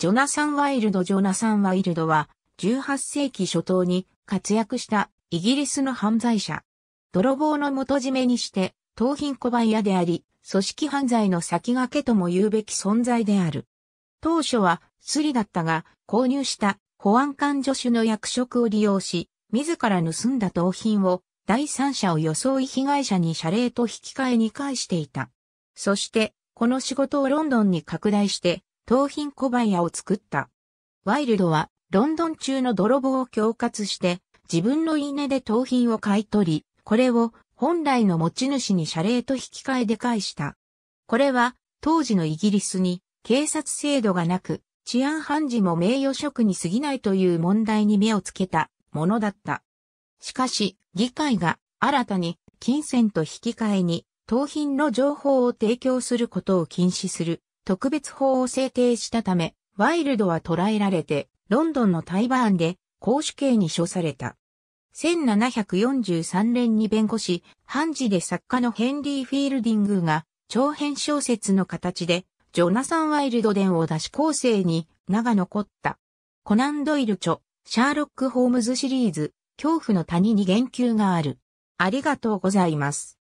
ジョナサン・ワイルド・ジョナサン・ワイルドは、18世紀初頭に活躍したイギリスの犯罪者。泥棒の元締めにして、盗品小屋であり、組織犯罪の先駆けとも言うべき存在である。当初はスリだったが、購入した保安官助手の役職を利用し、自ら盗んだ盗品を第三者を装い被害者に謝礼と引き換えに返していた。そして、この仕事をロンドンに拡大して、盗品小林屋を作った。ワイルドは、ロンドン中の泥棒を恐喝して、自分の言い値で盗品を買い取り、これを本来の持ち主に謝礼と引き換えで返した。これは、当時のイギリスに警察制度がなく、治安判事も名誉職に過ぎないという問題に目をつけたものだった。しかし、議会が新たに金銭と引き換えに、盗品の情報を提供することを禁止する特別法を制定したため、ワイルドは捕らえられて、ロンドンのタイバーンで公主刑に処された。1743年に弁護士、判事で作家のヘンリー・フィールディングが、長編小説の形で、ジョナサン・ワイルド伝を出し構成に名が残った。コナン・ドイル著、シャーロック・ホームズシリーズ、恐怖の谷に言及がある。ありがとうございます。